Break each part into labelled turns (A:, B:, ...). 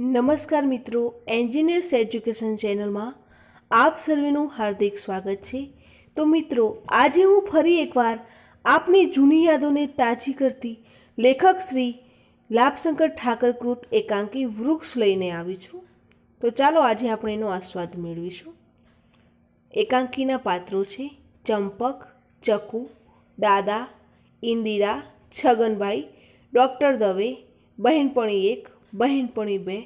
A: નમસ્કાર મિત્રો engineers education ચેનલમાં આપ સર્વેનું હાર્દિક સ્વાગત છે તો મિત્રો આજે હું ફરી એકવાર આપની જૂની યાદોને તાજી કરતી લેખક શ્રી લાભશંકર ઠાકર કૃત એકાંકી વૃક્ષ લઈને આવી છું તો ચાલો આજે આપણે એનો આસ્વાદ મેળવીશું એકાંકીના પાત્રો છે ચંપક ચકુ દાદા ઇન્દિરા છગનભાઈ ડૉક્ટર દવે બહેનપણી એક બહેનપણી બે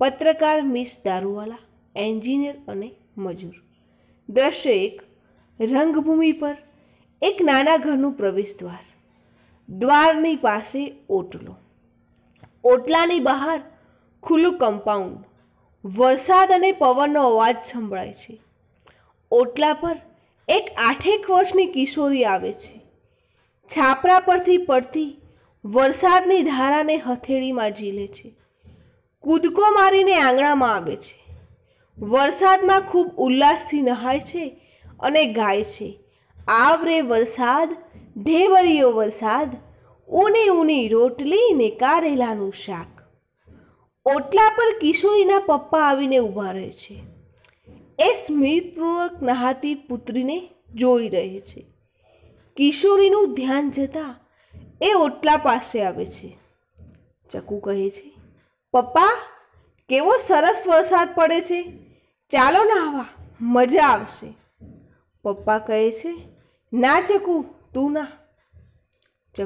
A: પત્રકાર મિસ દારૂવાલા એન્જિનિયર અને મજૂર દ્રશ્ય એક રંગભૂમિ પર એક નાના ઘરનું પ્રવેશ દ્વાર દ્વારની પાસે ઓટલો ઓટલાની બહાર ખુલ્લું કમ્પાઉન્ડ વરસાદ અને પવનનો અવાજ સંભળાય છે ઓટલા પર એક આઠેક વર્ષની કિશોરી આવે છે છાપરા પરથી પડતી વરસાદની ધારાને હથેળીમાં ઝીલે છે કૂદકો મારીને આંગણામાં આવે છે વરસાદમાં ખૂબ ઉલ્લાસથી નહાય છે અને ગાય છે આવરે વરસાદ ઢેબરિયો વરસાદ ઊની ઊની રોટલી ને કારેલાનું શાક ઓટલા પર કિશોરીના પપ્પા આવીને ઊભા રહે છે એ સ્મિતપૂર્વક નહાતી પુત્રીને જોઈ રહે છે કિશોરીનું ધ્યાન જતાં એ ઓટલા પાસે આવે છે ચકુ કહે છે પપ્પા કેવો સરસ વરસાદ પડે છે ચાલો નાહવા મજા આવશે પપ્પા કહે છે ના ચકુ તું ના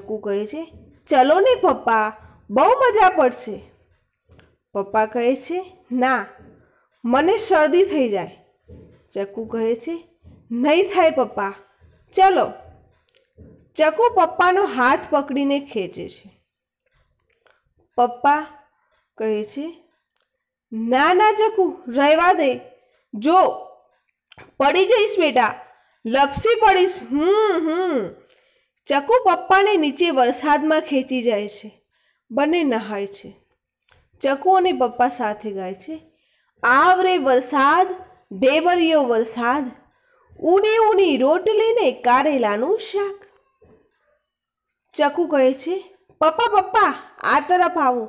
A: ચકુ કહે છે ચલો ને પપ્પા બહુ મજા પડશે પપ્પા કહે છે ના મને શરદી થઈ જાય ચકુ કહે છે નહીં થાય પપ્પા ચલો ચકુ પપ્પાનો હાથ પકડીને ખેંચે છે પપ્પા કહે છે ના ના ચકુ રહેવા દે જો પડી જઈશ બેટા લપસી પડીશ હમ હમ ચકુ પપ્પાને નીચે વરસાદમાં ખેંચી જાય છે બંને નહાય છે ચકુ અને પપ્પા સાથે ગાય છે આવરે વરસાદ ઢેબરિયો વરસાદ ઊની ઊની રોટલીને કારેલાનું શાક ચકુ કહે છે પપ્પા પપ્પા આ તરફ આવો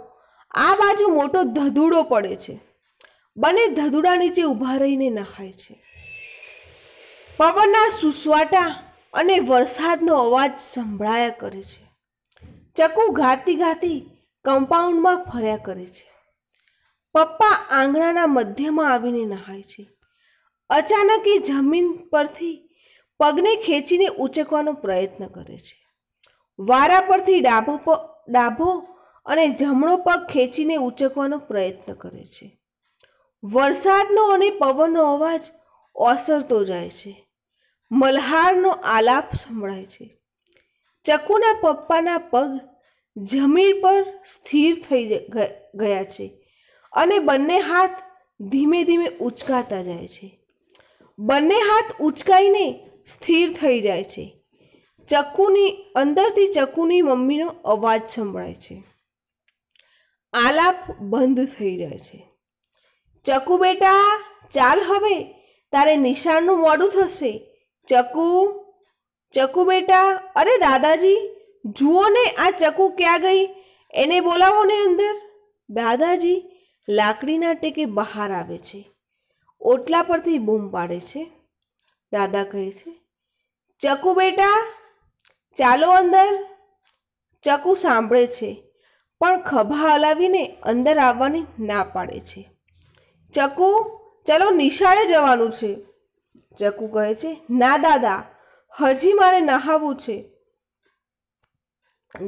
A: આ બાજુ મોટો ધધૂડો પડે છે બંને ધધૂડા નીચે ઊભા રહીને નહાય છે પવનના સુસવાટા અને વરસાદનો અવાજ સંભળાયા કરે છે ચકુ ગાતી ગાતી કમ્પાઉન્ડમાં ફર્યા કરે છે પપ્પા આંગણાના મધ્યમાં આવીને નહાય છે અચાનક એ જમીન પરથી પગને ખેંચીને ઉચકવાનો પ્રયત્ન કરે છે વારા પરથી ડાભો ડાભો અને જમણો પગ ખેંચીને ઉચકવાનો પ્રયત્ન કરે છે વરસાદનો અને પવનનો અવાજ ઓસરતો જાય છે મલ્હારનો આલાપ સંભળાય છે ચકુના પપ્પાના પગ જમીન પર સ્થિર થઈ ગયા છે અને બંને હાથ ધીમે ધીમે ઉચકાતા જાય છે બંને હાથ ઉચકાઈને સ્થિર થઈ જાય છે ચકુની અંદરથી ચકુની મમ્મીનો અવાજ સંભળાય છે આલાપ બંધ થઈ જાય છે ચકુ બેટા ચાલ હવે તારે નિશાળનું મોડું થશે ચકુ ચકુ બેટા અરે દાદાજી જુઓ ને આ ચકુ ક્યાં ગઈ એને બોલાવો ને અંદર દાદાજી લાકડીના ટેકે બહાર આવે છે ઓટલા પરથી બૂમ પાડે છે દાદા કહે છે ચકુ બેટા ચાલો અંદર ચકુ સાંભળે છે પણ ખભા હલાવીને અંદર આવવાની ના પાડે છે ચકુ ચાલો નિશાળે જવાનું છે ચકુ કહે છે ના દાદા હજી મારે નહાવું છે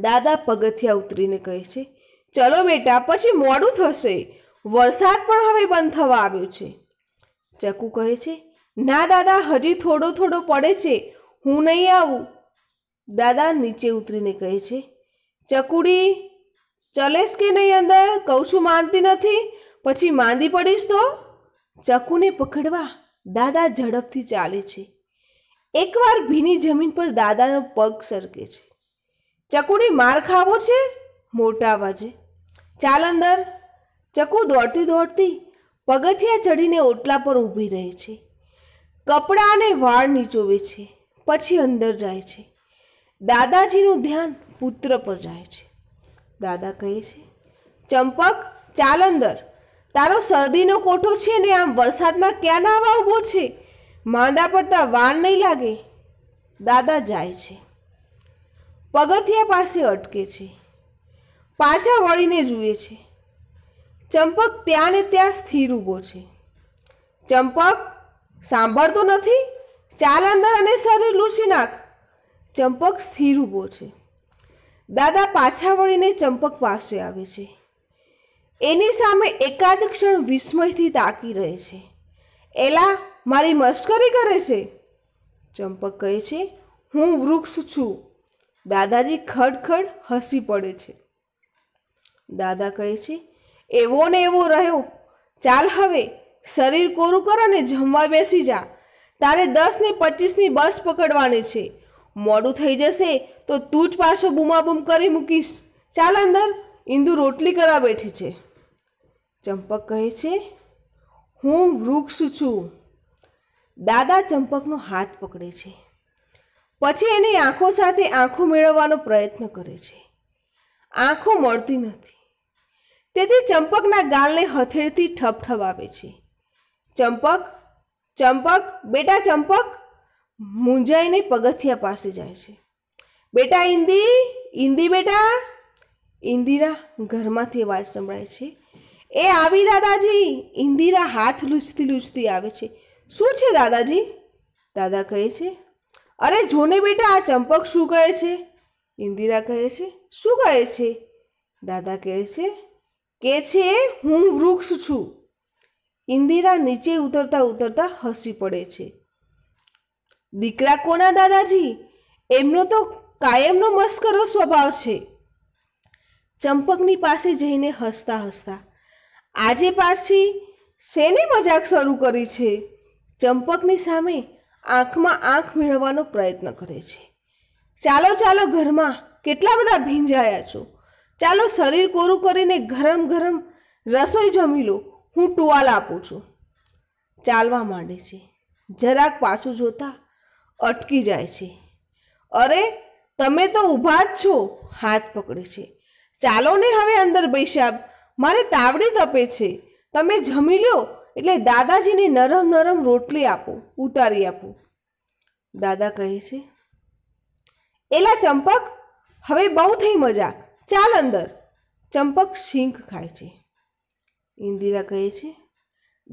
A: દાદા પગથિયા ઉતરીને કહે છે ચલો બેટા પછી મોડું થશે વરસાદ પણ હવે બંધ થવા આવ્યો છે ચકુ કહે છે ના દાદા હજી થોડો થોડો પડે છે હું નહીં આવું દાદા નીચે ઉતરીને કહે છે ચકુડી ચલેશ કે નહીં અંદર કહું છું માનતી નથી પછી માંદી પડીશ તો ચકુને પકડવા દાદા ઝડપથી ચાલે છે એકવાર ભીની જમીન પર દાદાનો પગ સરકે છે ચકુડી માર ખાવો છે મોટા અવાજે ચાલ અંદર ચકુ દોડતી દોડતી પગથિયા ચડીને ઓટલા પર ઊભી રહે છે કપડાં અને વાળ નીચોવે છે પછી અંદર જાય છે દાદાજીનું ધ્યાન પુત્ર પર જાય છે દાદા કહે છે ચંપક ચાલંદર તારો શરદીનો કોઠો છે ને આમ વરસાદમાં ક્યાં નાવા ઊભો છે માંદા પડતા વાર નહીં લાગે દાદા જાય છે પગથિયા પાસે અટકે છે પાછા વળીને જુએ છે ચંપક ત્યાં ને ત્યાં સ્થિર ઊભો છે ચંપક સાંભળતો નથી ચાલ અંદર અને શરીર લૂસી નાખ ચંપક સ્થિર ઊભો છે દાદા પાછા વળીને ચંપક પાસે આવે છે એની સામે એકાદ ક્ષણ વિસ્મયથી તાકી રહે છે એલા મારી મશ્કરી કરે છે ચંપક કહે છે હું વૃક્ષ છું દાદાજી ખડખડ હસી પડે છે દાદા કહે છે એવો ને એવો રહ્યો ચાલ હવે શરીર કોરું કર અને જમવા બેસી જા તારે દસ ને પચીસની બસ પકડવાની છે મોડું થઈ જશે તો તું જ પાછો બૂમાબૂમ કરી મૂકીશ ચાલ અંદર ઇન્દુ રોટલી કરવા બેઠી છે ચંપક કહે છે હું વૃક્ષ છું દાદા ચંપકનો હાથ પકડે છે પછી એની આંખો સાથે આંખો મેળવવાનો પ્રયત્ન કરે છે આંખો મળતી નથી તેથી ચંપકના ગાલને હથેળથી ઠપ આપે છે ચંપક ચંપક બેટા ચંપક મૂંઝાઈને પગથિયા પાસે જાય છે બેટા ઇન્દી ઈન્દી બેટા ઇન્દિરા ઘરમાંથી અવાજ સંભળાય છે એ આવી દાદાજી ઇન્દિરા હાથ લૂંચતી લૂંચતી આવે છે શું છે દાદાજી દાદા કહે છે અરે જોને બેટા આ ચંપક શું કહે છે ઇન્દિરા કહે છે શું કહે છે દાદા કહે છે કે છે હું વૃક્ષ છું ઇન્દિરા નીચે ઉતરતા ઉતરતા હસી પડે છે દીકરા કોના દાદાજી એમનો તો કાયમનો મસ્કરો સ્વભાવ છે ચંપકની પાસે જઈને હસતા હસતા આજે પાછી શેની મજાક શરૂ કરી છે ચંપકની સામે આંખમાં આંખ મેળવવાનો પ્રયત્ન કરે છે ચાલો ચાલો ઘરમાં કેટલા બધા ભીંજાયા છો ચાલો શરીર કોરું કરીને ગરમ ગરમ રસોઈ જમી લો હું ટુવાલ આપું છું ચાલવા માંડે છે જરાક પાછું જોતા અટકી જાય છે અરે તમે તો ઊભા જ છો હાથ પકડે છે ચાલો ને હવે અંદર બૈસાબ મારે તાવડી તપે છે તમે જમી લો એટલે દાદાજીને નરમ નરમ રોટલી આપો ઉતારી આપો દાદા કહે છે એલા ચંપક હવે બહુ થઈ મજાક ચાલ અંદર ચંપક શીંખ ખાય છે ઇન્દિરા કહે છે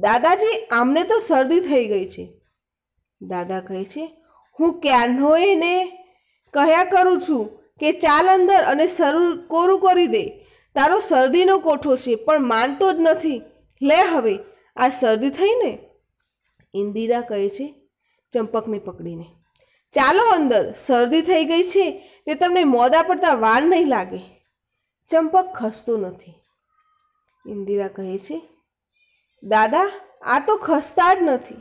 A: દાદાજી આમને તો શરદી થઈ ગઈ છે દાદા કહે છે હું ક્યાંનોયને કહ્યા કરું છું કે ચાલ અંદર અને શરૂ કોરું કરી દે તારો શરદીનો કોઠો છે પણ માનતો જ નથી લે હવે આ શરદી થઈને ઇન્દિરા કહે છે ચંપકને પકડીને ચાલો અંદર શરદી થઈ ગઈ છે ને તમને મોદા પડતા વાર નહીં લાગે ચંપક ખસતું નથી ઇન્દિરા કહે છે દાદા આ તો ખસતા જ નથી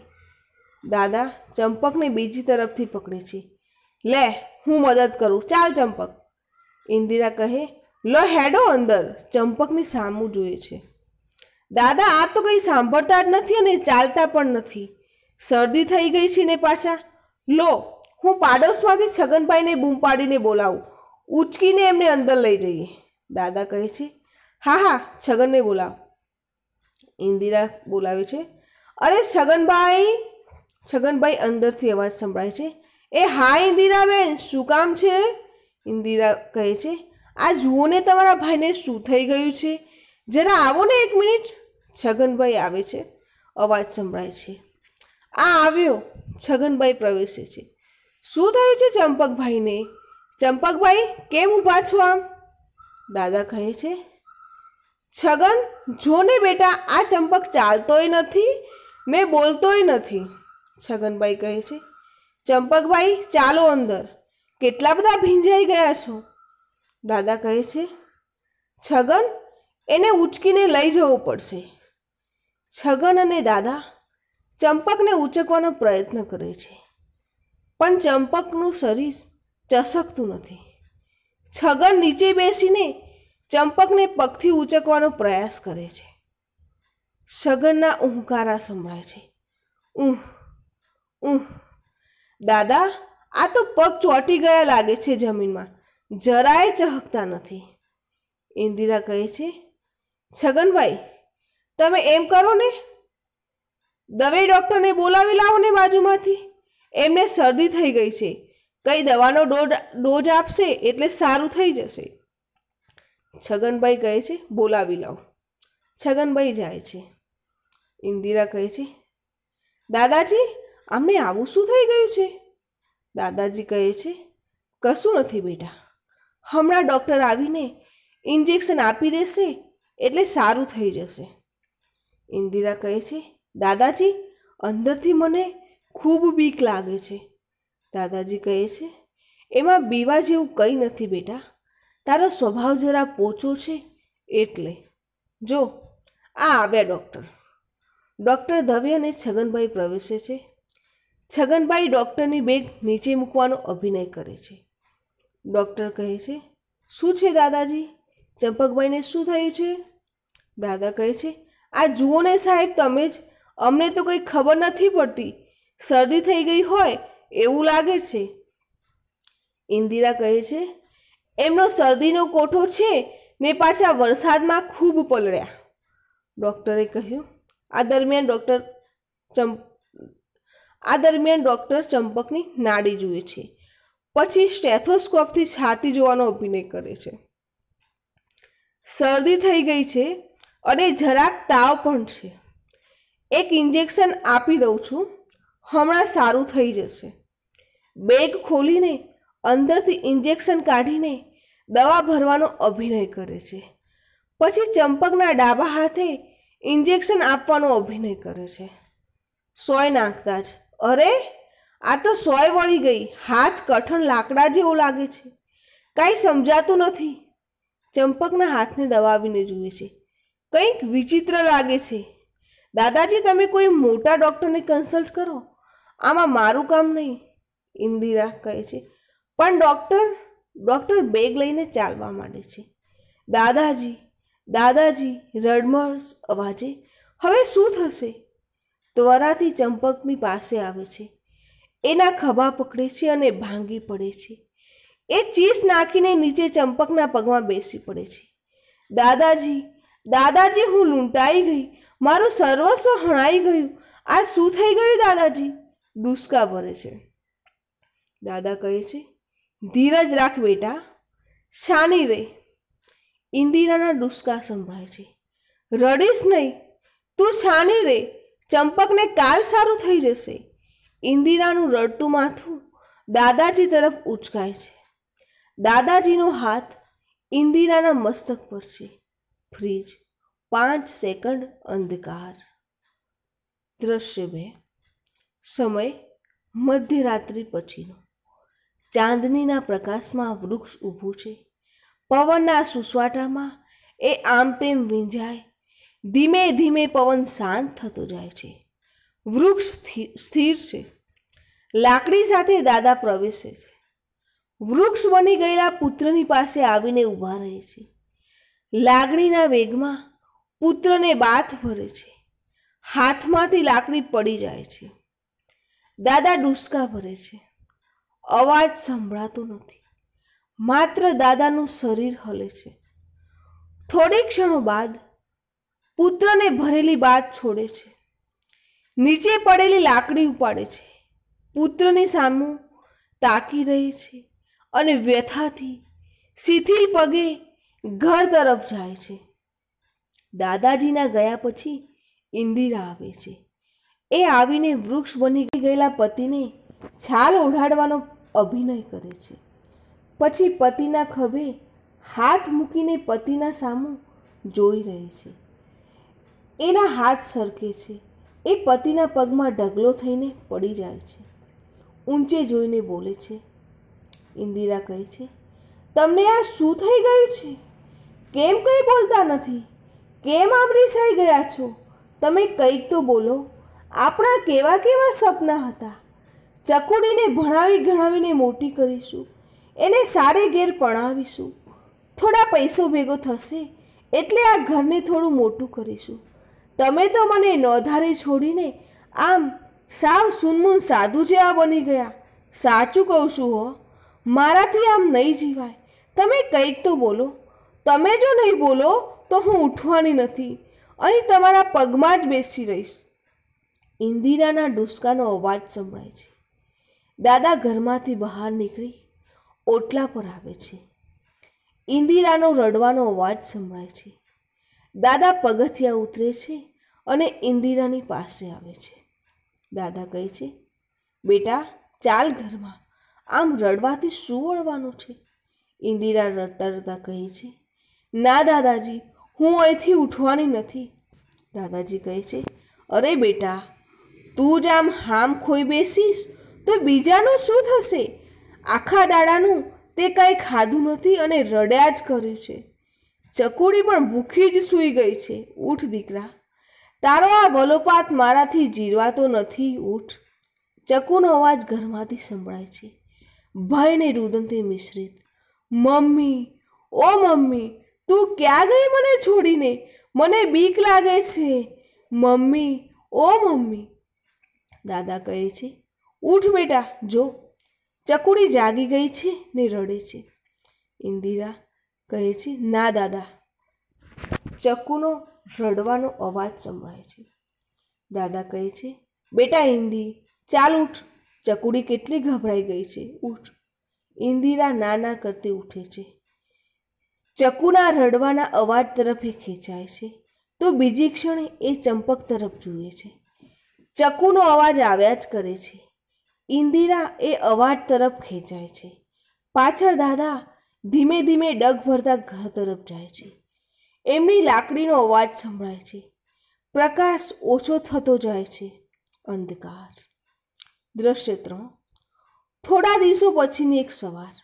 A: દાદા ચંપકને બીજી તરફથી પકડે છે લે હું મદદ કરું ચાલ ચંપક ઇન્દિરા કહે લો હેડો અંદર ચંપકની સામું જોઈએ છે દાદા આ તો કંઈ સાંભળતા જ નથી અને ચાલતા પણ નથી શરદી થઈ ગઈ છે ને પાછા લો હું પાડોશમાંથી છગનભાઈને બૂમ પાડીને બોલાવું ઉચકીને એમને અંદર લઈ જઈએ દાદા કહે છે હા હા છગનને બોલાવ ઇન્દિરા બોલાવે છે અરે છગનભાઈ છગનભાઈ અંદરથી અવાજ સંભળાય છે એ હા ઇન્દિરાબેન શું કામ છે ઇન્દિરા કહે છે આ જુઓ ને તમારા ભાઈને શું થઈ ગયું છે જરા આવો ને એક મિનિટ છગનભાઈ આવે છે અવાજ સંભળાય છે આ આવ્યો છગનભાઈ પ્રવેશે છે શું થયું છે ચંપકભાઈને ચંપકભાઈ કેમ ઊભા છો આમ દાદા કહે છે છગન જોને બેટા આ ચંપક ચાલતોય નથી મેં બોલતોય નથી છગનભાઈ કહે છે ચંપકભાઈ ચાલો અંદર કેટલા બધા ભીંજાઈ ગયા છો દાદા કહે છે છગન એને ઉચકીને લઈ જવું પડશે છગન અને દાદા ચંપકને ઉચકવાનો પ્રયત્ન કરે છે પણ ચંપકનું શરીર ચસકતું નથી છગન નીચે બેસીને ચંપકને પગથી ઉચકવાનો પ્રયાસ કરે છે છગનના ઊંકારા સંભળાય છે ઊંઘ ઉહ દાદા આ તો પગ ચોંટી ગયા લાગે છે જમીનમાં જરાય ચહકતા નથી ઇન્દિરા કહે છે છગનભાઈ તમે એમ કરો ને દવે ડૉક્ટરને બોલાવી લાવો ને બાજુમાંથી એમને શરદી થઈ ગઈ છે કઈ દવાનો ડોઝ ડોઝ આપશે એટલે સારું થઈ જશે છગનભાઈ કહે છે બોલાવી લાવો છગનભાઈ જાય છે ઇન્દિરા કહે છે દાદાજી આમને આવું શું થઈ ગયું છે દાદાજી કહે છે કશું નથી બેટા હમણાં ડૉક્ટર આવીને ઇન્જેક્શન આપી દેશે એટલે સારું થઈ જશે ઇન્દિરા કહે છે દાદાજી અંદરથી મને ખૂબ બીક લાગે છે દાદાજી કહે છે એમાં બીવા જેવું કંઈ નથી બેટા તારો સ્વભાવ જરા પોચો છે એટલે જો આ આવ્યા ડૉક્ટર ડૉક્ટર દવે અને છગનભાઈ પ્રવેશે છે છગનભાઈ ડૉક્ટરની બેગ નીચે મૂકવાનો અભિનય કરે છે ડૉક્ટર કહે છે શું છે દાદાજી ચંપકભાઈને શું થયું છે દાદા કહે છે આ જુઓ ને સાહેબ તમે જ અમને તો કંઈ ખબર નથી પડતી શરદી થઈ ગઈ હોય એવું લાગે છે ઇન્દિરા કહે છે એમનો શરદીનો કોઠો છે ને પાછા વરસાદમાં ખૂબ પલળ્યા ડૉક્ટરે કહ્યું આ દરમિયાન ડૉક્ટર ચંપ આ દરમિયાન ડૉક્ટર ચંપકની નાડી જુએ છે પછી સ્ટેથોસ્કોપથી છાતી જોવાનો અભિનય કરે છે શરદી થઈ ગઈ છે અને જરાક તાવ પણ છે એક ઇન્જેક્શન આપી દઉં છું હમણાં સારું થઈ જશે બેગ ખોલીને અંદરથી ઇન્જેક્શન કાઢીને દવા ભરવાનો અભિનય કરે છે પછી ચંપકના ડાબા હાથે ઇન્જેક્શન આપવાનો અભિનય કરે છે સોય નાખતા જ અરે આ તો સોય વળી ગઈ હાથ કઠણ લાકડા જેવો લાગે છે કાંઈ સમજાતું નથી ચંપકના હાથને દબાવીને જુએ છે કંઈક વિચિત્ર લાગે છે દાદાજી તમે કોઈ મોટા ડૉક્ટરને કન્સલ્ટ કરો આમાં મારું કામ નહીં ઇન્દિરા કહે છે પણ ડૉક્ટર ડૉક્ટર બેગ લઈને ચાલવા માંડે છે દાદાજી દાદાજી રડમર્સ અવાજે હવે શું થશે ત્વરાથી ચંપકની પાસે આવે છે એના ખભા પકડે છે અને ભાંગી પડે છે એ ચીસ નાખીને નીચે ચંપકના પગમાં બેસી પડે છે દાદાજી દાદાજી હું લૂંટાઈ ગઈ મારું સર્વસ્વ હણાઈ ગયું આ શું થઈ ગયું દાદાજી ડુસકા ભરે છે દાદા કહે છે ધીરજ રાખ બેટા શાની રે ઇન્દિરાના ડુસકા સંભળાય છે રડીશ નહીં તું શાની રે ચંપકને કાલ સારું થઈ જશે ઇન્દિરાનું રડતું માથું દાદાજી તરફ ઉચકાય છે દાદાજીનો હાથ ઇન્દિરાના મસ્તક પર છે ફ્રીજ પાંચ સેકન્ડ અંધકાર દ્રશ્ય બે સમય મધ્યરાત્રિ પછીનો ચાંદનીના પ્રકાશમાં વૃક્ષ ઊભું છે પવનના સુસવાટામાં એ આમ તેમ વીંજાય ધીમે ધીમે પવન શાંત થતો જાય છે વૃક્ષ સ્થિર છે લાકડી સાથે દાદા પ્રવેશે છે વૃક્ષ બની ગયેલા પુત્રની પાસે આવીને ઊભા રહે છે લાગણીના વેગમાં પુત્રને બાથ ભરે છે હાથમાંથી લાકડી પડી જાય છે દાદા ડુસકા ભરે છે અવાજ સંભળાતો નથી માત્ર દાદાનું શરીર હલે છે થોડી ક્ષણો બાદ પુત્રને ભરેલી બાત છોડે છે નીચે પડેલી લાકડી ઉપાડે છે પુત્રની સામું તાકી રહી છે અને વ્યથાથી શિથિલ પગે ઘર તરફ જાય છે દાદાજીના ગયા પછી ઇન્દિરા આવે છે એ આવીને વૃક્ષ બની ગયેલા પતિને છાલ ઓઢાડવાનો અભિનય કરે છે પછી પતિના ખભે હાથ મૂકીને પતિના સામું જોઈ રહે છે એના હાથ સરખે છે એ પતિના પગમાં ઢગલો થઈને પડી જાય છે ઊંચે જોઈને બોલે છે ઇન્દિરા કહે છે તમને આ શું થઈ ગયું છે કેમ કંઈ બોલતા નથી કેમ આમ રીસાઈ ગયા છો તમે કંઈક તો બોલો આપણા કેવા કેવા સપના હતા ચકુડીને ભણાવી ગણાવીને મોટી કરીશું એને સારે ઘેર પરણાવીશું થોડા પૈસો ભેગો થશે એટલે આ ઘરને થોડું મોટું કરીશું તમે તો મને નોંધારે છોડીને આમ સાવ સુનમુન સાધુ જેવા બની ગયા સાચું કહું છું હો મારાથી આમ નહીં જીવાય તમે કંઈક તો બોલો તમે જો નહીં બોલો તો હું ઉઠવાની નથી અહીં તમારા પગમાં જ બેસી રહીશ ઇન્દિરાના ડુસકાનો અવાજ સંભળાય છે દાદા ઘરમાંથી બહાર નીકળી ઓટલા પર આવે છે ઇન્દિરાનો રડવાનો અવાજ સંભળાય છે દાદા પગથિયા ઉતરે છે અને ઇન્દિરાની પાસે આવે છે દાદા કહે છે બેટા ચાલ ઘરમાં આમ રડવાથી શું વળવાનું છે ઇન્દિરા રડતા રડતા કહે છે ના દાદાજી હું અહીંથી ઉઠવાની નથી દાદાજી કહે છે અરે બેટા તું જ આમ હામ ખોઈ બેસીશ તો બીજાનું શું થશે આખા દાડાનું તે કાંઈ ખાધું નથી અને રડ્યા જ કર્યું છે ચકુડી પણ ભૂખી જ સૂઈ ગઈ છે ઉઠ દીકરા તારો આ ભલોપાત મારાથી જીરવાતો નથી ઊઠ ચકુનો અવાજ ઘરમાંથી સંભળાય છે ભયને રુદનથી મિશ્રિત મમ્મી ઓ મમ્મી તું ક્યાં ગઈ મને છોડીને મને બીક લાગે છે મમ્મી ઓ મમ્મી દાદા કહે છે ઊઠ બેટા જો ચકુડી જાગી ગઈ છે ને રડે છે ઇન્દિરા કહે છે ના દાદા ચકુનો રડવાનો અવાજ સંભળાય છે દાદા કહે છે બેટા ઇન્દી ચાલ ઉઠ ચકુડી કેટલી ગભરાઈ ગઈ છે ઉઠ ઇન્દિરા નાના કરતી ઉઠે છે ચકુના રડવાના અવાજ તરફ એ ખેંચાય છે તો બીજી ક્ષણે એ ચંપક તરફ જુએ છે ચકુનો અવાજ આવ્યા જ કરે છે ઇન્દિરા એ અવાજ તરફ ખેંચાય છે પાછળ દાદા ધીમે ધીમે ડગ ભરતા ઘર તરફ જાય છે એમની લાકડીનો અવાજ સંભળાય છે પ્રકાશ ઓછો થતો જાય છે અંધકાર દ્રશ્ય ત્રણ થોડા દિવસો પછીની એક સવાર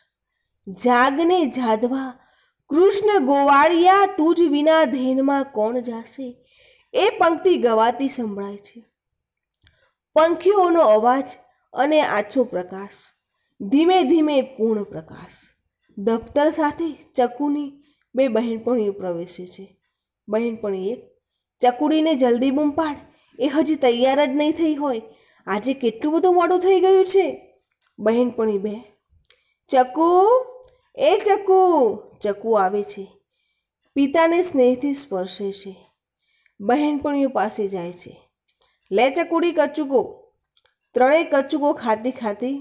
A: જાગને જાદવા કૃષ્ણ ગોવાળિયા તુજ વિના ધેનમાં કોણ જાશે એ પંક્તિ ગવાતી સંભળાય છે પંખીઓનો અવાજ અને આછો પ્રકાશ ધીમે ધીમે પૂર્ણ પ્રકાશ દફતર સાથે ચકુની બે બહેનપણીઓ પ્રવેશે છે બહેનપણી એક ચકુડીને જલ્દી બૂમ પાડ એ હજી તૈયાર જ નહીં થઈ હોય આજે કેટલું બધું મોડું થઈ ગયું છે બહેનપણી બે ચકુ એ ચકુ ચકુ આવે છે પિતાને સ્નેહથી સ્પર્શે છે બહેનપણીઓ પાસે જાય છે લે ચકુડી કચુકો ત્રણેય કચુકો ખાતી ખાતી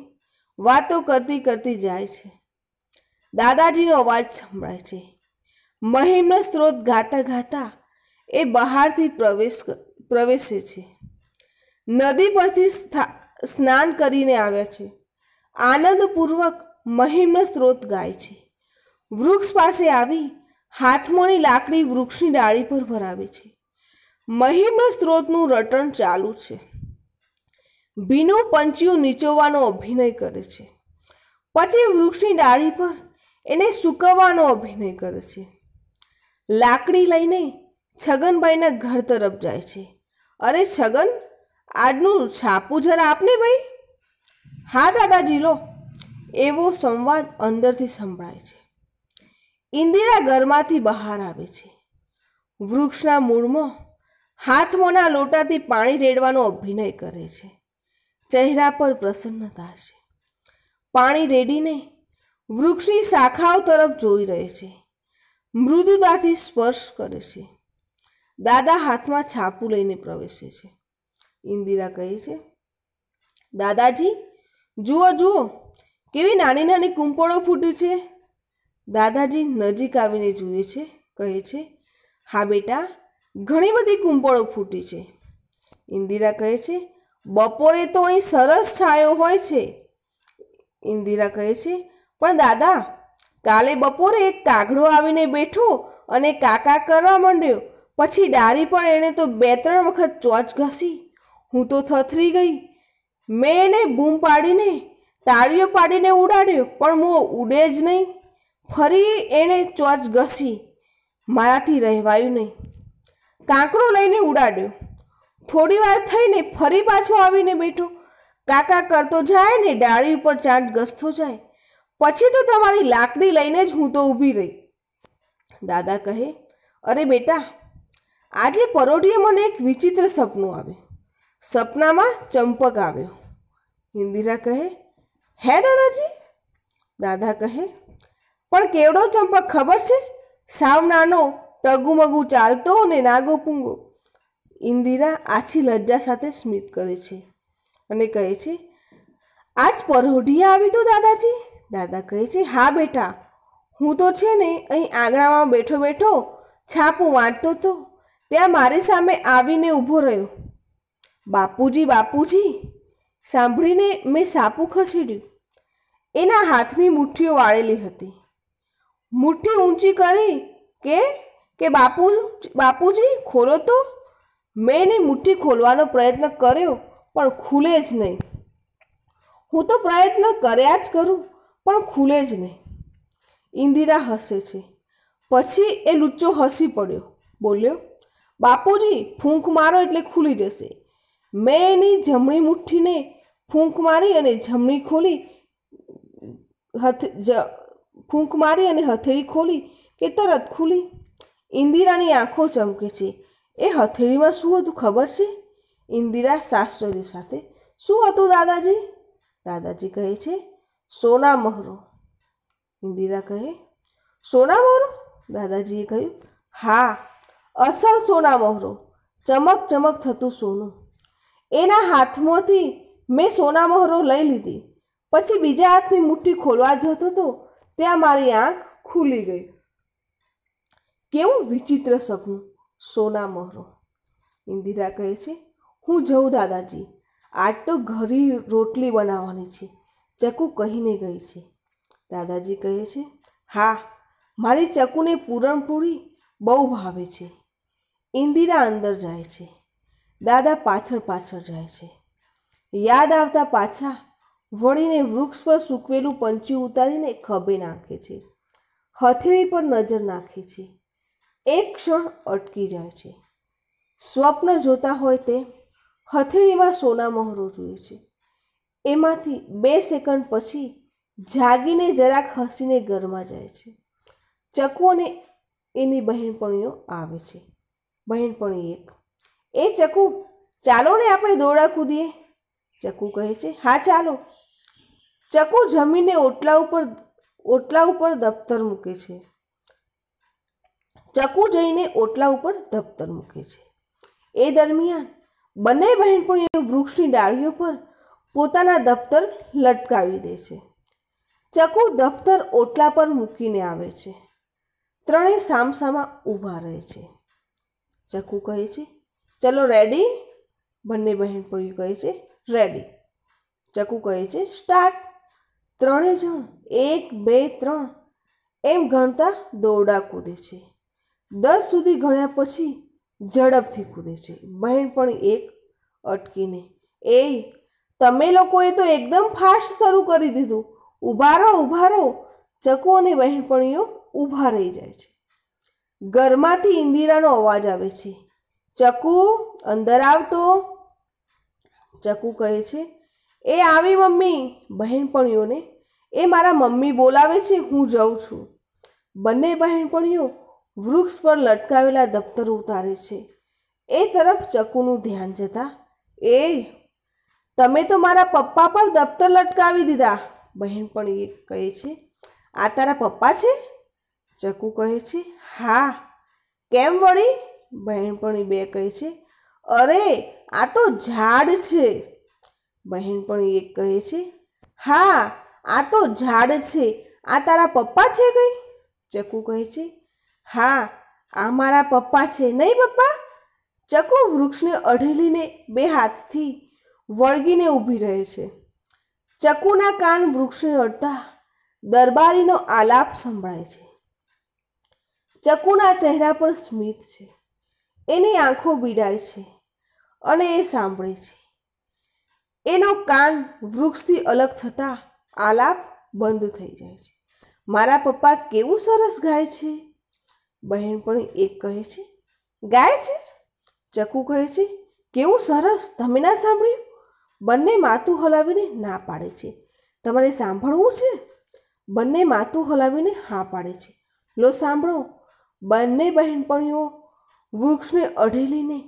A: વાતો કરતી કરતી જાય છે દાદાજીનો અવાજ સંભળાય છે મહિમનો સ્ત્રોત ગાતા ગાતા એ બહારથી પ્રવેશ પ્રવેશે છે નદી પરથી સ્નાન કરીને આવ્યા છે આનંદપૂર્વક મહિમનો સ્ત્રોત ગાય છે વૃક્ષ પાસે આવી હાથમોની લાકડી વૃક્ષની ડાળી પર ભરાવે છે મહિમનો સ્ત્રોતનું રટણ ચાલુ છે ભીનું પંચિયું નીચોવાનો અભિનય કરે છે પછી વૃક્ષની ડાળી પર એને સૂકવવાનો અભિનય કરે છે લાકડી લઈને છગનભાઈના ઘર તરફ જાય છે અરે છગન આજનું છાપું જરા આપને ભાઈ હા દાદાજી લો એવો સંવાદ અંદરથી સંભળાય છે ઇન્દિરા ઘરમાંથી બહાર આવે છે વૃક્ષના મૂળમાં હાથમોના લોટાથી પાણી રેડવાનો અભિનય કરે છે ચહેરા પર પ્રસન્નતા છે પાણી રેડીને વૃક્ષની શાખાઓ તરફ જોઈ રહે છે મૃદુદાથી સ્પર્શ કરે છે દાદા હાથમાં છાપું લઈને પ્રવેશે છે ઇન્દિરા કહે છે દાદાજી જુઓ જુઓ કેવી નાની નાની કુંપળો ફૂટી છે દાદાજી નજીક આવીને જુએ છે કહે છે હા બેટા ઘણી બધી કુંપળો ફૂટી છે ઇન્દિરા કહે છે બપોરે તો અહીં સરસ છાયો હોય છે ઇન્દિરા કહે છે પણ દાદા કાલે બપોરે એક કાગડો આવીને બેઠો અને કાકા કરવા માંડ્યો પછી ડારી પણ એણે તો બે ત્રણ વખત ચોચ ઘસી હું તો થથરી ગઈ મેં એને બૂમ પાડીને તાળીઓ પાડીને ઉડાડ્યો પણ મો ઉડે જ નહીં ફરી એણે ચોચ ઘસી મારાથી રહેવાયું નહીં કાંકરો લઈને ઉડાડ્યો થોડી વાર થઈને ફરી પાછો આવીને બેઠો કાકા કરતો જાય ને ડાળી ઉપર ચાંચ ઘસતો જાય પછી તો તમારી લાકડી લઈને જ હું તો ઊભી રહી દાદા કહે અરે બેટા આજે પરોઢીએ મને એક વિચિત્ર સપનું આવ્યું સપનામાં ચંપક આવ્યો ઇન્દિરા કહે હે દાદાજી દાદા કહે પણ કેવડો ચંપક ખબર છે સાવ નાનો ટગુમગુ ચાલતો અને નાગો પૂંગો ઇન્દિરા આછી લજ્જા સાથે સ્મિત કરે છે અને કહે છે આજ પરોઢીએ આવી તો દાદાજી દાદા કહે છે હા બેટા હું તો છે ને અહીં આંગણામાં બેઠો બેઠો છાપું વાંચતો હતો ત્યાં મારી સામે આવીને ઊભો રહ્યો બાપુજી બાપુજી સાંભળીને મેં સાપુ ખસેડ્યું એના હાથની મુઠ્ઠીઓ વાળેલી હતી મુઠ્ઠી ઊંચી કરી કે કે બાપુ બાપુજી ખોલો તો મેં એની મુઠ્ઠી ખોલવાનો પ્રયત્ન કર્યો પણ ખુલે જ નહીં હું તો પ્રયત્ન કર્યા જ કરું પણ ખુલે જ નહીં ઇન્દિરા હસે છે પછી એ લુચ્ચો હસી પડ્યો બોલ્યો બાપુજી ફૂંક મારો એટલે ખુલી જશે મેં એની જમણી મુઠ્ઠીને ફૂંક મારી અને જમણી ખોલી હથ ફૂંક મારી અને હથેળી ખોલી કે તરત ખુલી ઇન્દિરાની આંખો ચમકે છે એ હથેળીમાં શું હતું ખબર છે ઇન્દિરા શાસ્ત્રી સાથે શું હતું દાદાજી દાદાજી કહે છે સોના મહરો ઇન્દિરા કહે સોના મહરો દાદાજીએ કહ્યું હા અસલ સોના મહરો ચમક ચમક થતું સોનું એના હાથમાંથી મેં સોના મહરો લઈ લીધી પછી બીજા હાથની મુઠ્ઠી ખોલવા જતો હતો ત્યાં મારી આંખ ખુલી ગઈ કેવું વિચિત્ર સપનું સોના મહરો ઇન્દિરા કહે છે હું જઉં દાદાજી આજ તો ઘરી રોટલી બનાવવાની છે ચકુ કહીને ગઈ છે દાદાજી કહે છે હા મારી ચકુને પૂરણપૂરી બહુ ભાવે છે ઇન્દિરા અંદર જાય છે દાદા પાછળ પાછળ જાય છે યાદ આવતા પાછા વળીને વૃક્ષ પર સૂકવેલું પંચી ઉતારીને ખભે નાખે છે હથેળી પર નજર નાખે છે એક ક્ષણ અટકી જાય છે સ્વપ્ન જોતા હોય તે હથેળીમાં સોના મહોરો જોઈએ છે એમાંથી બે સેકન્ડ પછી જાગીને જરાક હસીને ઘરમાં જાય છે ચકુ અને એની બહેનપણીઓ આવે છે બહેનપણી એક એ ચકુ ચાલો ને આપણે દોડા કૂદીએ ચકુ કહે છે હા ચાલો ચકુ જમીને ઓટલા ઉપર ઓટલા ઉપર દફતર મૂકે છે ચકુ જઈને ઓટલા ઉપર દફતર મૂકે છે એ દરમિયાન બંને બહેનપણીઓ વૃક્ષની ડાળીઓ પર પોતાના દફતર લટકાવી દે છે ચકુ દફતર ઓટલા પર મૂકીને આવે છે ત્રણેય સામસામાં ઊભા રહે છે ચકુ કહે છે ચલો રેડી બંને બહેન બહેનપણીઓ કહે છે રેડી ચકુ કહે છે સ્ટાર્ટ ત્રણેય જણ એક બે ત્રણ એમ ગણતા દોરડા કૂદે છે દસ સુધી ગણ્યા પછી ઝડપથી કૂદે છે બહેન પણ એક અટકીને એ તમે લોકોએ તો એકદમ ફાસ્ટ શરૂ કરી દીધું ઊભા રહો ઊભા રહો ચકો અને બહેનપણીઓ ઊભા રહી જાય છે ઘરમાંથી ઇન્દિરાનો અવાજ આવે છે ચકુ અંદર આવતો ચકુ કહે છે એ આવી મમ્મી બહેનપણીઓને એ મારા મમ્મી બોલાવે છે હું જઉં છું બંને બહેનપણીઓ વૃક્ષ પર લટકાવેલા દફતર ઉતારે છે એ તરફ ચકુનું ધ્યાન જતાં એ તમે તો મારા પપ્પા પર દફતર લટકાવી દીધા બહેન પણ બહેનપણીએ કહે છે આ તારા પપ્પા છે ચકુ કહે છે હા કેમ વળી બહેનપણી બે કહે છે અરે આ તો ઝાડ છે બહેન પણ એક કહે છે હા આ તો ઝાડ છે આ તારા પપ્પા છે કઈ ચકુ કહે છે હા આ મારા પપ્પા છે નહીં પપ્પા ચકુ વૃક્ષને અઢેલીને બે હાથથી વળગીને ઊભી રહે છે ચકુના કાન વૃક્ષને અડતા દરબારીનો આલાપ સંભળાય છે ચકુના ચહેરા પર સ્મિત છે એની આંખો બીડાય છે અને એ સાંભળે છે એનો કાન વૃક્ષથી અલગ થતાં આલાપ બંધ થઈ જાય છે મારા પપ્પા કેવું સરસ ગાય છે બહેન પણ એક કહે છે ગાય છે ચકુ કહે છે કેવું સરસ તમે ના સાંભળ્યું બંને માથું હલાવીને ના પાડે છે તમારે સાંભળવું છે બંને માથું હલાવીને હા પાડે છે લો સાંભળો બંને બહેનપણીઓ વૃક્ષને અઢેલીને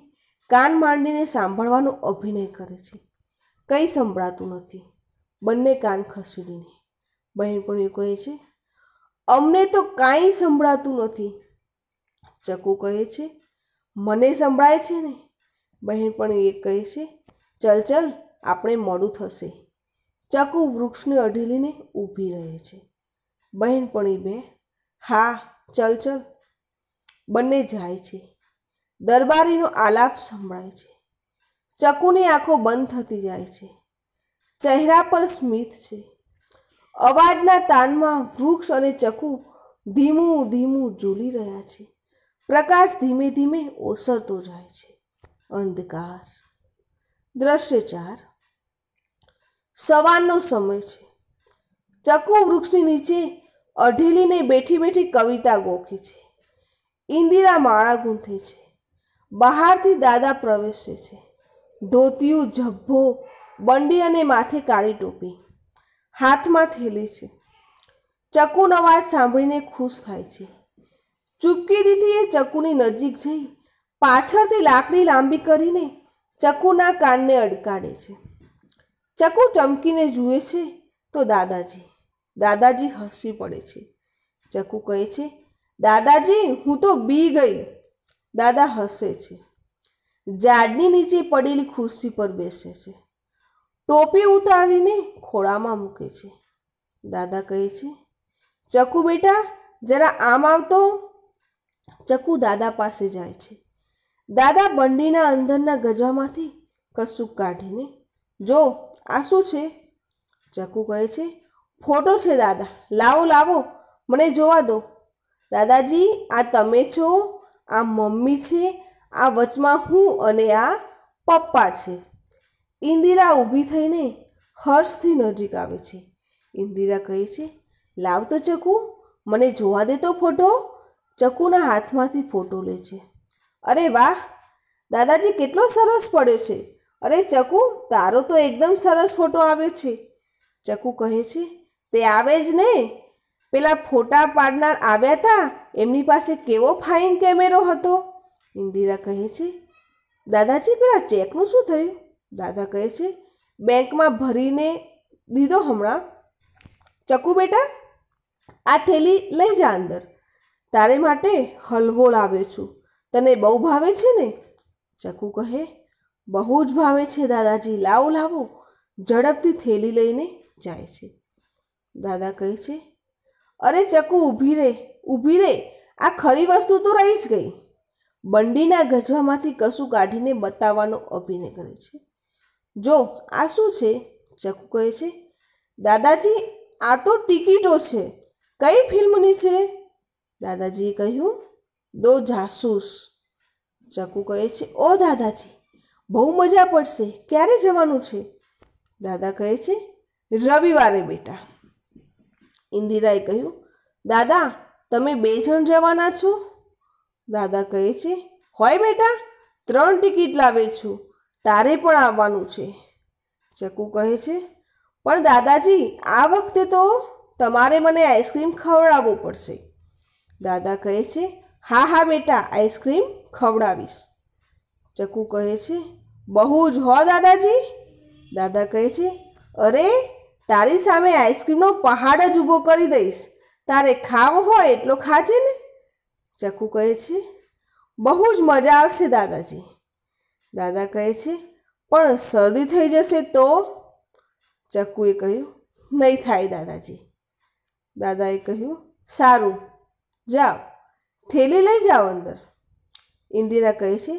A: કાન માંડીને સાંભળવાનો અભિનય કરે છે કંઈ સંભળાતું નથી બંને કાન ખસેડીને બહેનપણીઓ કહે છે અમને તો કાંઈ સંભળાતું નથી ચકુ કહે છે મને સંભળાય છે ને બહેનપણી એ કહે છે ચલ ચલ આપણે મોડું થશે ચકુ વૃક્ષને અઢીલીને ઊભી રહે છે બહેનપણી બે હા ચલ ચલ બંને જાય છે દરબારીનો આલાપ સંભળાય છે ચકુની આંખો બંધ થતી જાય છે ચહેરા પર સ્મિત છે અવાજના તાનમાં વૃક્ષ અને ચકુ ધીમું ધીમું ઝૂલી રહ્યા છે પ્રકાશ ધીમે ધીમે ઓસરતો જાય છે અંધકાર દ્રશ્ય ચાર સવારનો સમય છે ચકુ વૃક્ષની નીચે અઢેલીને બેઠી બેઠી કવિતા ગોખે છે ઇન્દિરા માળા ગૂંથે છે બહારથી દાદા પ્રવેશે છે ધોતિયું ઝભ્ભો બંડી અને માથે કાળી ટોપી હાથમાં થેલી છે ચકુનો અવાજ સાંભળીને ખુશ થાય છે ચૂપકી દીધી એ ચકુની નજીક જઈ પાછળથી લાકડી લાંબી કરીને ચકુના કાનને અડકાડે છે ચકુ ચમકીને જુએ છે તો દાદાજી દાદાજી હસી પડે છે ચકુ કહે છે દાદાજી હું તો બી ગઈ દાદા હસે છે ઝાડની નીચે પડેલી ખુરશી પર બેસે છે ટોપી ઉતારીને ખોળામાં મૂકે છે દાદા કહે છે ચકુ બેટા જરા આમ આવતો ચકુ દાદા પાસે જાય છે દાદા બંડીના અંદરના ગજવામાંથી કશુંક કાઢીને જો આ શું છે ચકુ કહે છે ફોટો છે દાદા લાવો લાવો મને જોવા દો દાદાજી આ તમે છો આ મમ્મી છે આ વચમાં હું અને આ પપ્પા છે ઇન્દિરા ઊભી થઈને હર્ષથી નજીક આવે છે ઇન્દિરા કહે છે લાવ તો ચકુ મને જોવા દે તો ફોટો ચકુના હાથમાંથી ફોટો લે છે અરે વાહ દાદાજી કેટલો સરસ પડ્યો છે અરે ચકુ તારો તો એકદમ સરસ ફોટો આવ્યો છે ચકુ કહે છે તે આવે જ ને પેલા ફોટા પાડનાર આવ્યા હતા એમની પાસે કેવો ફાઇન કેમેરો હતો ઇન્દિરા કહે છે દાદાજી પેલા ચેકનું શું થયું દાદા કહે છે બેંકમાં ભરીને દીધો હમણાં ચકુ બેટા આ થેલી લઈ જા અંદર તારે માટે હલવો લાવ્યો છું તને બહુ ભાવે છે ને ચકુ કહે બહુ જ ભાવે છે દાદાજી લાવો લાવો ઝડપથી થેલી લઈને જાય છે દાદા કહે છે અરે ચકુ ઊભી રે ઊભી રે આ ખરી વસ્તુ તો રહી જ ગઈ બંડીના ગજવામાંથી કશું કાઢીને બતાવવાનો અભિનય કરે છે જો આ શું છે ચકુ કહે છે દાદાજી આ તો ટિકિટો છે કઈ ફિલ્મની છે દાદાજીએ કહ્યું દો જાસૂસ ચકુ કહે છે ઓ દાદાજી બહુ મજા પડશે ક્યારે જવાનું છે દાદા કહે છે રવિવારે બેટા ઇન્દિરાએ કહ્યું દાદા તમે બે જણ જવાના છો દાદા કહે છે હોય બેટા ત્રણ ટિકિટ લાવે છું તારે પણ આવવાનું છે ચકુ કહે છે પણ દાદાજી આ વખતે તો તમારે મને આઈસ્ક્રીમ ખવડાવવો પડશે દાદા કહે છે હા હા બેટા આઈસ્ક્રીમ ખવડાવીશ ચકુ કહે છે બહુ જ હો દાદાજી દાદા કહે છે અરે તારી સામે આઈસ્ક્રીમનો પહાડ જ ઊભો કરી દઈશ તારે ખાવો હોય એટલો ખાજે ને ચકુ કહે છે બહુ જ મજા આવશે દાદાજી દાદા કહે છે પણ શરદી થઈ જશે તો ચકુએ કહ્યું નહીં થાય દાદાજી દાદાએ કહ્યું સારું જાઓ થેલી લઈ જાઓ અંદર ઇન્દિરા કહે છે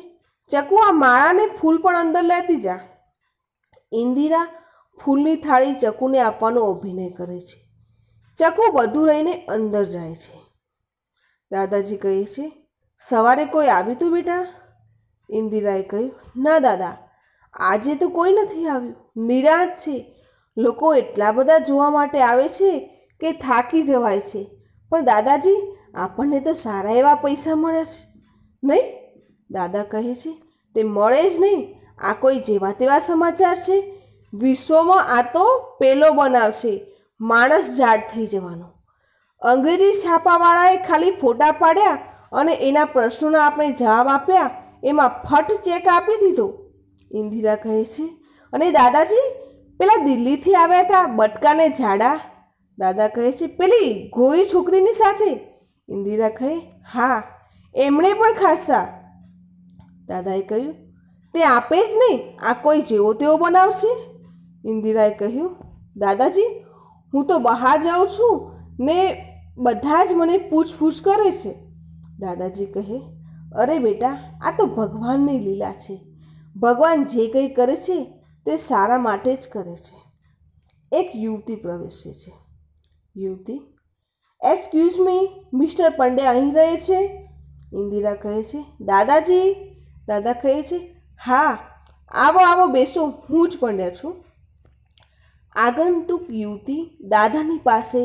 A: ચકુ આ માળાને ફૂલ પણ અંદર લેતી જા ઇન્દિરા ફૂલની થાળી ચકુને આપવાનો અભિનય કરે છે ચકુ બધું રહીને અંદર જાય છે દાદાજી કહે છે સવારે કોઈ આવ્યું હતું બેટા ઇન્દિરાએ કહ્યું ના દાદા આજે તો કોઈ નથી આવ્યું નિરાશ છે લોકો એટલા બધા જોવા માટે આવે છે કે થાકી જવાય છે પણ દાદાજી આપણને તો સારા એવા પૈસા મળે છે નહીં દાદા કહે છે તે મળે જ નહીં આ કોઈ જેવા તેવા સમાચાર છે વિશ્વમાં આ તો પેલો બનાવ છે માણસ જાડ થઈ જવાનો અંગ્રેજી છાપાવાળાએ ખાલી ફોટા પાડ્યા અને એના પ્રશ્નોના આપણે જવાબ આપ્યા એમાં ફટ ચેક આપી દીધો ઇન્દિરા કહે છે અને દાદાજી પેલા દિલ્હીથી આવ્યા હતા બટકાને ઝાડા દાદા કહે છે પેલી ગોરી છોકરીની સાથે ઇન્દિરા કહે હા એમણે પણ ખાસ્સા દાદાએ કહ્યું તે આપે જ નહીં આ કોઈ જેવો તેવો બનાવશે ઇન્દિરાએ કહ્યું દાદાજી હું તો બહાર જાઉં છું ને બધા જ મને પૂછપૂછ કરે છે દાદાજી કહે અરે બેટા આ તો ભગવાનની લીલા છે ભગવાન જે કંઈ કરે છે તે સારા માટે જ કરે છે એક યુવતી પ્રવેશે છે યુવતી એક્સક્યુઝ મી મિસ્ટર પંડ્યા અહીં રહે છે ઇન્દિરા કહે છે દાદાજી દાદા કહે છે હા આવો આવો બેસો હું જ પંડ્યા છું આગંતુક યુવતી દાદાની પાસે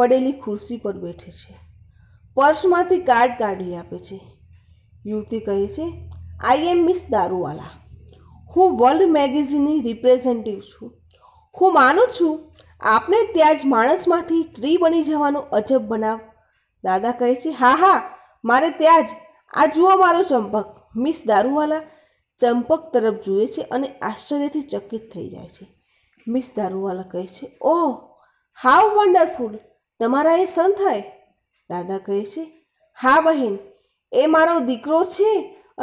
A: પડેલી ખુરશી પર બેઠે છે પર્સમાંથી કાર્ડ કાઢી આપે છે યુવતી કહે છે આઈ એમ મિસ દારૂવાલા હું વર્લ્ડ મેગેઝિનની રિપ્રેઝેન્ટિવ છું હું માનું છું આપણે ત્યાં જ માણસમાંથી ટ્રી બની જવાનો અજબ બનાવ દાદા કહે છે હા હા મારે ત્યાં જ આ જુઓ મારો ચંપક મિસ દારૂવાલા ચંપક તરફ જુએ છે અને આશ્ચર્યથી ચકિત થઈ જાય છે મિસ દારૂવાલા કહે છે ઓહ હાઉ વન્ડરફુલ તમારા એ સન થાય દાદા કહે છે હા બહેન એ મારો દીકરો છે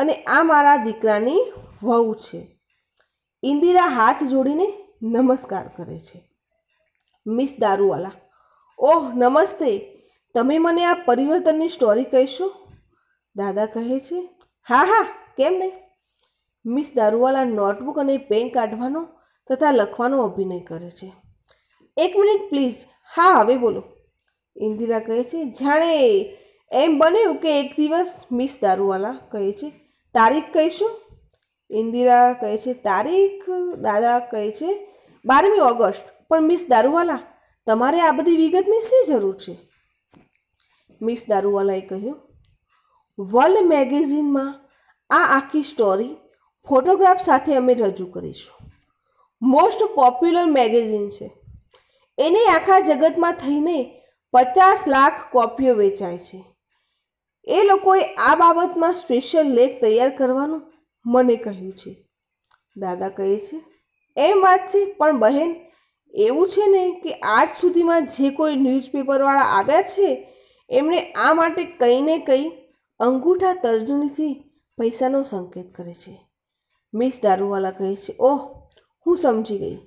A: અને આ મારા દીકરાની વહુ છે ઇન્દિરા હાથ જોડીને નમસ્કાર કરે છે મિસ દારૂવાલા ઓહ નમસ્તે તમે મને આ પરિવર્તનની સ્ટોરી કહીશો દાદા કહે છે હા હા કેમ નહીં મિસ દારૂવાલા નોટબુક અને પેન કાઢવાનો તથા લખવાનો અભિનય કરે છે એક મિનિટ પ્લીઝ હા હવે બોલો ઇન્દિરા કહે છે જાણે એમ બન્યું કે એક દિવસ મિસ દારૂવાલા કહે છે તારીખ કહીશું ઇન્દિરા કહે છે તારીખ દાદા કહે છે બારમી ઓગસ્ટ પણ મિસ દારૂવાલા તમારે આ બધી વિગતની શી જરૂર છે મિસ દારૂવાલાએ કહ્યું વર્લ્ડ મેગેઝિનમાં આ આખી સ્ટોરી ફોટોગ્રાફ સાથે અમે રજૂ કરીશું મોસ્ટ પોપ્યુલર મેગેઝિન છે એને આખા જગતમાં થઈને પચાસ લાખ કોપીઓ વેચાય છે એ લોકોએ આ બાબતમાં સ્પેશિયલ લેખ તૈયાર કરવાનું મને કહ્યું છે દાદા કહે છે એમ વાત છે પણ બહેન એવું છે ને કે આજ સુધીમાં જે કોઈ ન્યૂઝપેપરવાળા આવ્યા છે એમણે આ માટે કંઈ ને કંઈ અંગૂઠા તર્જનીથી પૈસાનો સંકેત કરે છે મિસ દારૂવાલા કહે છે ઓહ હું સમજી ગઈ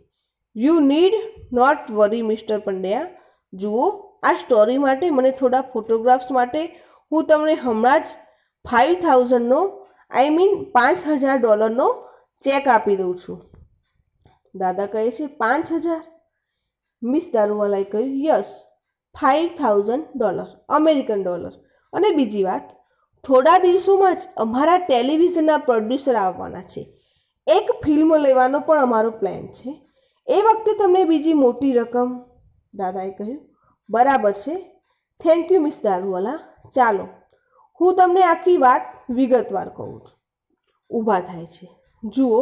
A: you need not worry mister Pandya જુઓ આ સ્ટોરી માટે મને થોડા ફોટોગ્રાફ્સ માટે હું તમને હમણાં જ ફાઇવ થાઉઝન્ડનો આઈ મીન પાંચ હજાર ડોલરનો ચેક આપી દઉં છું દાદા કહે છે પાંચ હજાર મિસ દારૂવાલાએ કહ્યું yes five thousand dollar American dollar અને બીજી વાત થોડા દિવસોમાં જ અમારા ટેલિવિઝનના પ્રોડ્યુસર આવવાના છે એક ફિલ્મ લેવાનો પણ અમારો પ્લાન છે એ વખતે તમને બીજી મોટી રકમ દાદાએ કહ્યું બરાબર છે થેન્ક યુ મિસ દારૂવાલા ચાલો હું તમને આખી વાત વિગતવાર કહું છું ઊભા થાય છે જુઓ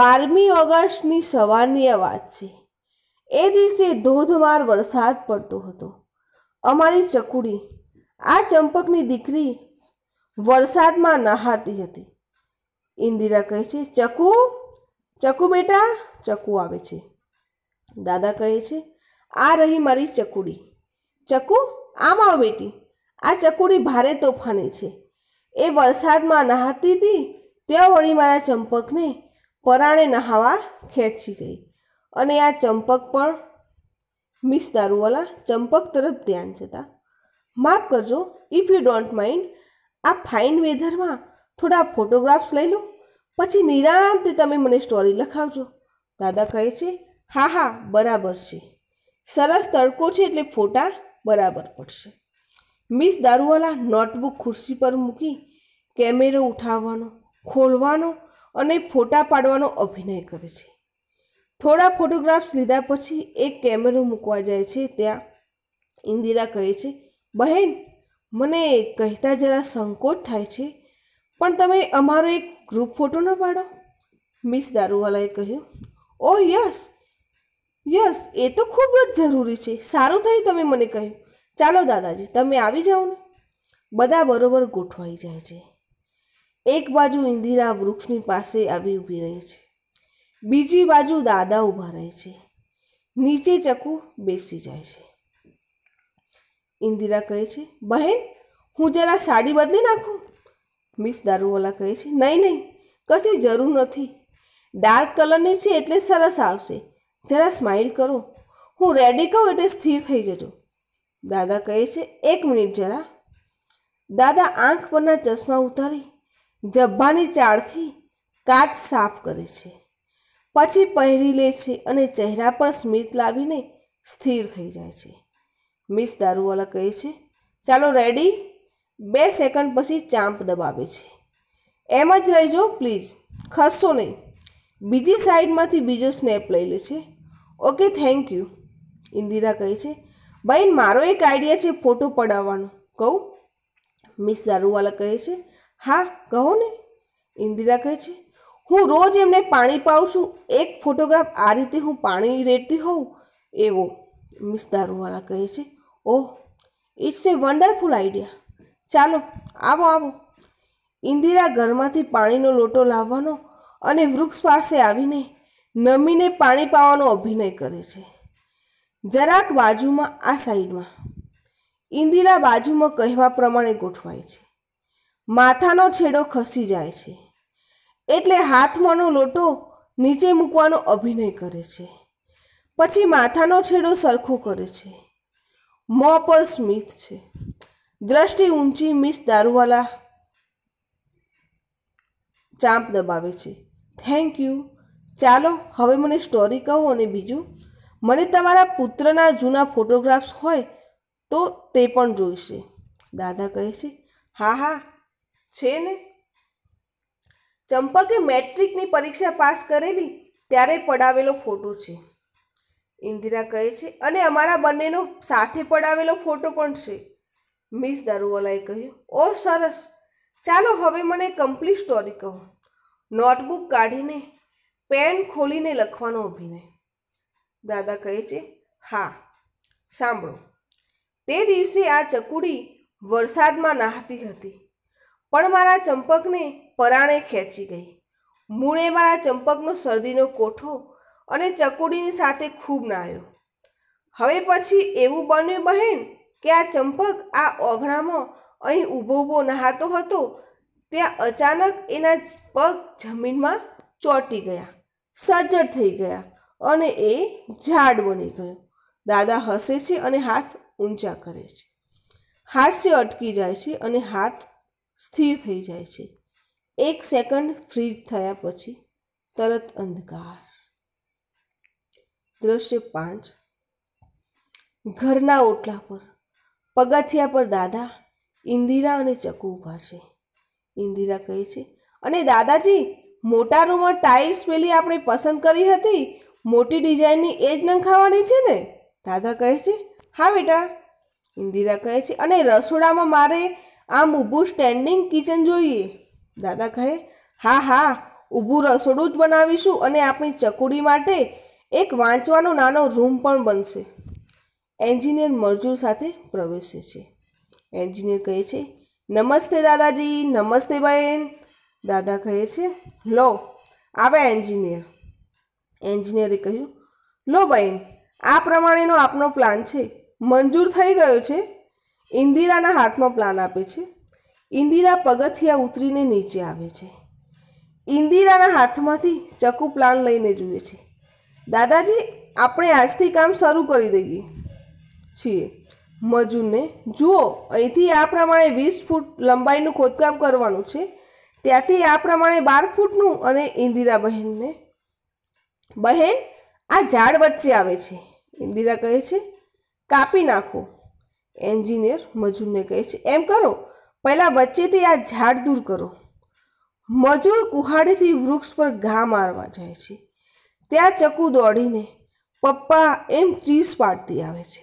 A: બારમી ઓગસ્ટની સવારની આ વાત છે એ દિવસે ધોધમાર વરસાદ પડતો હતો અમારી ચકુડી આ ચંપકની દીકરી વરસાદમાં નહાતી હતી ઇન્દિરા કહે છે ચકુ ચકુ બેટા ચકુ આવે છે દાદા કહે છે આ રહી મારી ચકુડી ચકુ આમ આવ બેટી આ ચકુડી ભારે તોફાની છે એ વરસાદમાં નહાતી હતી ત્યાં વળી મારા ચંપકને પરાણે નહાવા ખેંચી ગઈ અને આ ચંપક પણ મિસ દારૂવાલા ચંપક તરફ ધ્યાન જતા માફ કરજો ઇફ યુ ડોન્ટ માઇન્ડ આ ફાઇન વેધરમાં થોડા ફોટોગ્રાફ્સ લઈ લો પછી નિરાંતે તમે મને સ્ટોરી લખાવજો દાદા કહે છે હા હા બરાબર છે સરસ તડકો છે એટલે ફોટા બરાબર પડશે મિસ દારૂવાલા નોટબુક ખુરશી પર મૂકી કેમેરો ઉઠાવવાનો ખોલવાનો અને ફોટા પાડવાનો અભિનય કરે છે થોડા ફોટોગ્રાફ્સ લીધા પછી એક કેમેરો મૂકવા જાય છે ત્યાં ઇન્દિરા કહે છે બહેન મને કહેતા જરા સંકોચ થાય છે પણ તમે અમારો એક ગ્રુપ ફોટો ન પાડો મિસ દારૂવાલાએ કહ્યું ઓહ યસ યસ એ તો ખૂબ જ જરૂરી છે સારું થયું તમે મને કહ્યું ચાલો દાદાજી તમે આવી જાઓ ને બધા બરોબર ગોઠવાઈ જાય છે એક બાજુ ઇન્દિરા વૃક્ષની પાસે આવી ઊભી રહે છે બીજી બાજુ દાદા ઊભા રહે છે નીચે ચકુ બેસી જાય છે ઇન્દિરા કહે છે બહેન હું જરા સાડી બદલી નાખું મિસ દારૂવાલા કહે છે નહીં નહીં કશી જરૂર નથી ડાર્ક કલરની છે એટલે સરસ આવશે જરા સ્માઇલ કરો હું રેડી કહું એટલે સ્થિર થઈ જજો દાદા કહે છે એક મિનિટ જરા દાદા આંખ પરના ચશ્મા ઉતારી જબ્બાની ચાળથી કાચ સાફ કરે છે પછી પહેરી લે છે અને ચહેરા પર સ્મિત લાવીને સ્થિર થઈ જાય છે મિસ દારૂવાલા કહે છે ચાલો રેડી બે સેકન્ડ પછી ચાંપ દબાવે છે એમ જ રહેજો પ્લીઝ ખસશો નહીં બીજી સાઈડમાંથી બીજો સ્નેપ લઈ લે છે ઓકે થેન્ક યુ ઇન્દિરા કહે છે બહેન મારો એક આઈડિયા છે ફોટો પડાવવાનો કહું મિસ દારૂવાલા કહે છે હા કહો ને ઇન્દિરા કહે છે હું રોજ એમને પાણી પાઉં છું એક ફોટોગ્રાફ આ રીતે હું પાણી રેડતી હોઉં એવો મિસ દારૂવાલા કહે છે oh it's a wonderful idea ચાલો આવો આવો ઇન્દિરા ઘરમાંથી પાણીનો લોટો લાવવાનો અને વૃક્ષ પાસે આવીને નમીને પાણી પાવાનો અભિનય કરે છે જરાક બાજુમાં આ સાઈડમાં ઇન્દિરા બાજુમાં કહેવા પ્રમાણે ગોઠવાય છે માથાનો છેડો ખસી જાય છે એટલે હાથમાંનો લોટો નીચે મૂકવાનો અભિનય કરે છે પછી માથાનો છેડો સરખો કરે છે મોપલ સ્મિથ છે દ્રષ્ટિ ઊંચી મિસ દારૂવાલા ચાંપ દબાવે છે થેન્ક યુ ચાલો હવે મને સ્ટોરી કહો અને બીજું મને તમારા પુત્રના જૂના ફોટોગ્રાફ્સ હોય તો તે પણ જોઈશે દાદા કહે છે હા હા છે ને ચંપકે મેટ્રિકની પરીક્ષા પાસ કરેલી ત્યારે પડાવેલો ફોટો છે ઇન્દિરા કહે છે અને અમારા બંનેનો સાથે પડાવેલો ફોટો પણ છે મિસ દારૂવાલાએ કહ્યું ઓ સરસ ચાલો હવે મને કમ્પ્લીટ સ્ટોરી કહો નોટબુક કાઢીને પેન ખોલીને લખવાનો અભિનય દાદા કહે છે હા સાંભળો તે દિવસે આ ચકુડી વરસાદમાં નાહતી હતી પણ મારા ચંપકને પરાણે ખેંચી ગઈ મૂળે મારા ચંપકનો શરદીનો કોઠો અને ચકુડીની સાથે ખૂબ નાહ્યો હવે પછી એવું બન્યું બહેન કે આ ચંપક આ ઓઘણામાં અહીં ઊભો ઊભો નહાતો હતો ત્યાં અચાનક એના પગ જમીનમાં ચોંટી ગયા સજ્જડ થઈ ગયા અને એ ઝાડ બની ગયો દાદા હસે છે અને હાથ ઊંચા કરે છે હાસ્ય અટકી જાય છે અને હાથ સ્થિર થઈ જાય છે એક સેકન્ડ ફ્રીજ થયા પછી તરત અંધકાર દ્રશ્ય પાંચ ઘરના ઓટલા પર પગથિયા પર દાદા ઇન્દિરા અને ચકુ ઊભા છે ઇન્દિરા કહે છે અને દાદાજી મોટા રૂમમાં ટાઇલ્સ પેલી આપણે પસંદ કરી હતી મોટી ડિઝાઇનની એ જ નંખાવાની છે ને દાદા કહે છે હા બેટા ઇન્દિરા કહે છે અને રસોડામાં મારે આમ ઊભું સ્ટેન્ડિંગ કિચન જોઈએ દાદા કહે હા હા ઊભું રસોડું જ બનાવીશું અને આપણી ચકુડી માટે એક વાંચવાનો નાનો રૂમ પણ બનશે એન્જિનિયર મરજુ સાથે પ્રવેશે છે એન્જિનિયર કહે છે નમસ્તે દાદાજી નમસ્તે બહેન દાદા કહે છે લો આવે એન્જિનિયર એન્જિનિયરે કહ્યું લો બહેન આ પ્રમાણેનો આપનો પ્લાન છે મંજૂર થઈ ગયો છે ઇન્દિરાના હાથમાં પ્લાન આપે છે ઇન્દિરા પગથિયા ઉતરીને નીચે આવે છે ઇન્દિરાના હાથમાંથી ચકુ પ્લાન લઈને જુએ છે દાદાજી આપણે આજથી કામ શરૂ કરી દઈએ છીએ મજૂરને જુઓ અહીંથી આ પ્રમાણે વીસ ફૂટ લંબાઈનું ખોદકામ કરવાનું છે ત્યાંથી આ પ્રમાણે બાર ફૂટનું અને ઇન્દિરા બહેનને બહેન આ ઝાડ વચ્ચે આવે છે ઇન્દિરા કહે છે કાપી નાખો એન્જિનિયર મજૂરને કહે છે એમ કરો પહેલાં વચ્ચેથી આ ઝાડ દૂર કરો મજૂર કુહાડીથી વૃક્ષ પર ઘા મારવા જાય છે ત્યાં ચકુ દોડીને પપ્પા એમ ચીસ પાડતી આવે છે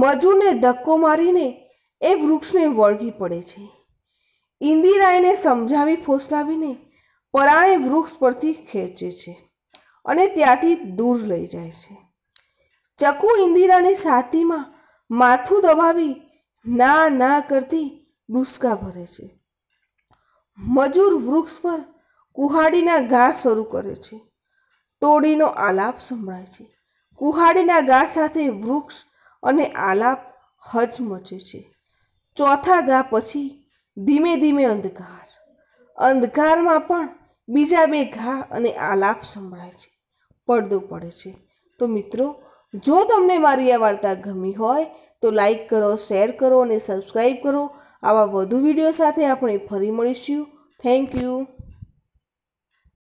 A: મજુને ધક્કો મારીને એ વૃક્ષને વળગી પડે છે ઇન્દિરાએને સમજાવી ફોસલાવીને પરાણે વૃક્ષ પરથી ખેંચે છે અને ત્યાંથી દૂર લઈ જાય છે ચકુ ઇન્દિરાની છાતીમાં માથું દબાવી ના ના કરતી ડુસકા ભરે છે મજૂર વૃક્ષ પર કુહાડીના ઘાસ શરૂ કરે છે તોડીનો આલાપ સંભળાય છે કુહાડીના ગા સાથે વૃક્ષ અને આલાપ હચમચે છે ચોથા ગા પછી ધીમે ધીમે અંધકાર અંધકારમાં પણ બીજા બે ઘા અને આલાપ સંભળાય છે પડદો પડે છે તો મિત્રો જો તમને મારી આ વાર્તા ગમી હોય તો લાઈક કરો શેર કરો અને સબસ્ક્રાઈબ કરો આવા વધુ વિડીયો સાથે આપણે ફરી મળીશું થેન્ક યુ